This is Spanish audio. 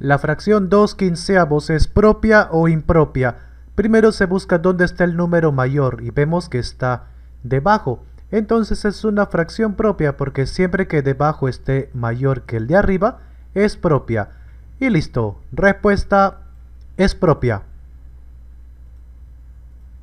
La fracción 2 quinceavos es propia o impropia. Primero se busca dónde está el número mayor y vemos que está debajo. Entonces es una fracción propia porque siempre que debajo esté mayor que el de arriba, es propia. Y listo, respuesta es propia.